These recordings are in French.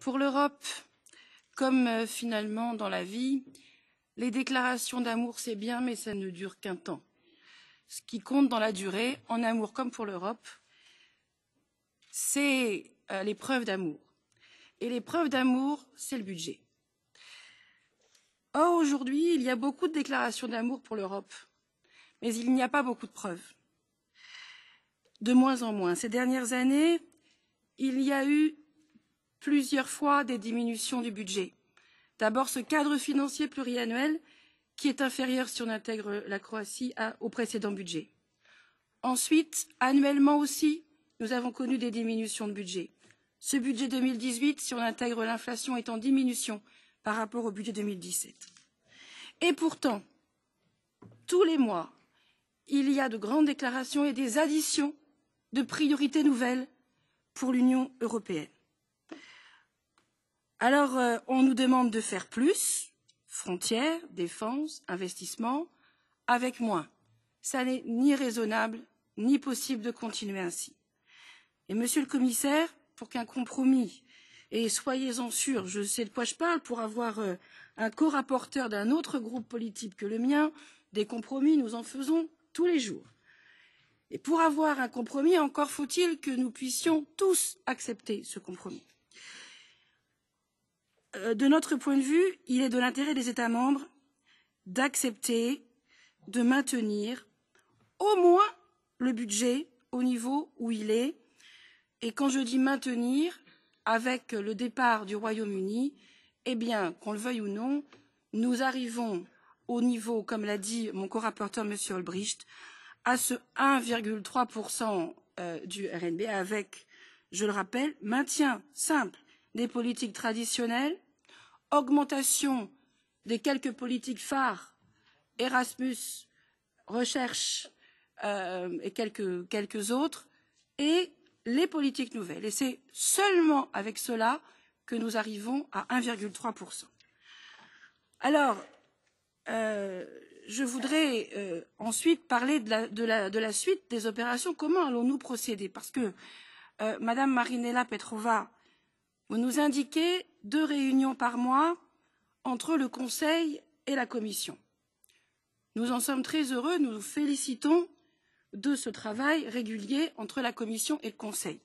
Pour l'Europe, comme euh, finalement dans la vie, les déclarations d'amour, c'est bien, mais ça ne dure qu'un temps. Ce qui compte dans la durée, en amour comme pour l'Europe, c'est euh, les preuves d'amour. Et les preuves d'amour, c'est le budget. Or, aujourd'hui, il y a beaucoup de déclarations d'amour pour l'Europe, mais il n'y a pas beaucoup de preuves de moins en moins. Ces dernières années, il y a eu plusieurs fois des diminutions du budget. D'abord, ce cadre financier pluriannuel qui est inférieur si on intègre la Croatie au précédent budget. Ensuite, annuellement aussi, nous avons connu des diminutions de budget. Ce budget 2018, si on intègre l'inflation, est en diminution par rapport au budget 2017. Et pourtant, tous les mois, il y a de grandes déclarations et des additions de priorités nouvelles pour l'Union européenne. Alors, euh, on nous demande de faire plus, frontières, défense, investissements, avec moins. Ça n'est ni raisonnable, ni possible de continuer ainsi. Et monsieur le commissaire, pour qu'un compromis, et soyez-en sûr, je sais de quoi je parle, pour avoir euh, un co-rapporteur d'un autre groupe politique que le mien, des compromis, nous en faisons tous les jours et pour avoir un compromis encore faut il que nous puissions tous accepter ce compromis. Euh, de notre point de vue il est de l'intérêt des états membres d'accepter de maintenir au moins le budget au niveau où il est et quand je dis maintenir avec le départ du royaume uni eh bien qu'on le veuille ou non nous arrivons au niveau comme l'a dit mon co-rapporteur m. Olbricht à ce 1,3% euh, du RNB avec, je le rappelle, maintien simple des politiques traditionnelles, augmentation des quelques politiques phares, Erasmus, recherche euh, et quelques, autres, et les politiques nouvelles. Et c'est seulement avec cela que nous arrivons à 1,3%. Alors, euh, je voudrais euh, ensuite parler de la, suite des opérations. Comment allons-nous procéder Parce que euh, Madame Marinella Petrova, vous nous indiquez deux réunions par mois entre le Conseil et la Commission. Nous en sommes très heureux, nous nous félicitons de ce travail régulier entre la Commission et le Conseil.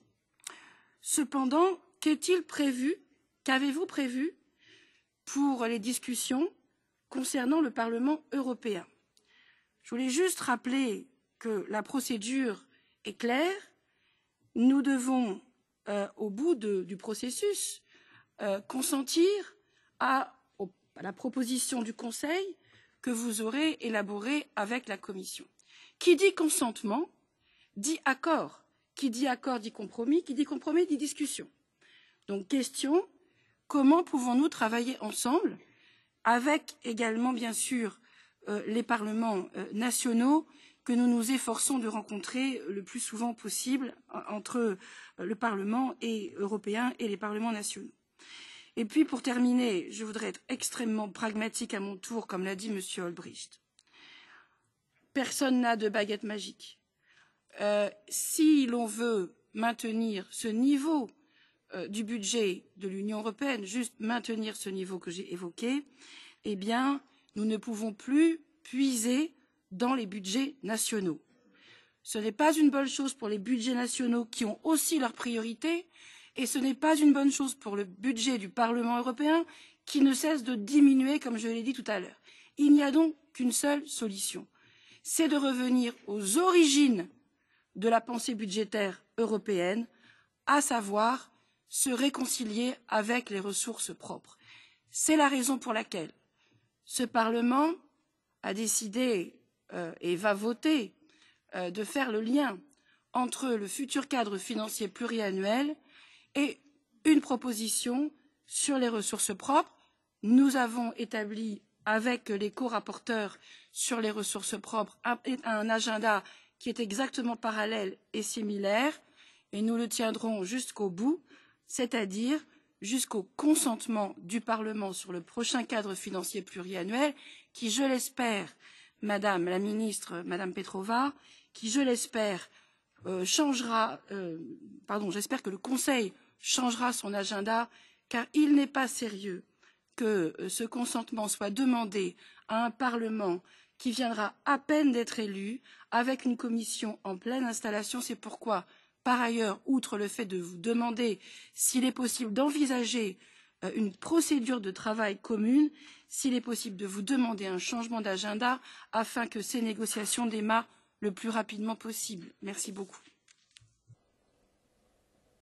Cependant, qu'est-il prévu, qu'avez-vous prévu pour les discussions concernant le Parlement européen. Je voulais juste rappeler que la procédure est claire. Nous devons, euh, au bout du processus, euh, consentir à, à la proposition du Conseil que vous aurez élaborée avec la Commission. Qui dit consentement dit accord. Qui dit accord dit compromis. Qui dit compromis dit discussion. Donc question, comment pouvons-nous travailler ensemble avec également, bien sûr, euh, les parlements euh, nationaux que nous nous efforçons de rencontrer euh, le plus souvent possible entre le Parlement européen et les parlements nationaux. Et puis, pour terminer, je voudrais être extrêmement pragmatique à mon tour, comme l'a dit M. Olbricht. Personne n'a de baguette magique. si l'on veut maintenir ce niveau euh, du budget de l'Union européenne, juste maintenir ce niveau que j'ai évoqué, eh bien, nous ne pouvons plus puiser dans les budgets nationaux. Ce n'est pas une bonne chose pour les budgets nationaux qui ont aussi leurs priorités et ce n'est pas une bonne chose pour le budget du Parlement européen qui ne cesse de diminuer, comme je l'ai dit tout à l'heure. Il n'y a donc qu'une seule solution, c'est de revenir aux origines de la pensée budgétaire européenne, à savoir se réconcilier avec les ressources propres. C'est la raison pour laquelle ce Parlement a décidé euh, et va voter euh, de faire le lien entre le futur cadre financier pluriannuel et une proposition sur les ressources propres. Nous avons établi avec les co-rapporteurs sur les ressources propres un agenda qui est exactement parallèle et similaire et nous le tiendrons jusqu'au bout c'est-à-dire jusqu'au consentement du Parlement sur le prochain cadre financier pluriannuel, qui, je l'espère, Madame la ministre, Madame Petrova, qui, je l'espère, euh, changera, euh, pardon, j'espère que le Conseil changera son agenda, car il n'est pas sérieux que euh, ce consentement soit demandé à un Parlement qui viendra à peine d'être élu, avec une commission en pleine installation. C'est pourquoi par ailleurs, outre le fait de vous demander s'il est possible d'envisager euh, une procédure de travail commune, s'il est possible de vous demander un changement d'agenda afin que ces négociations démarrent le plus rapidement possible. Merci beaucoup.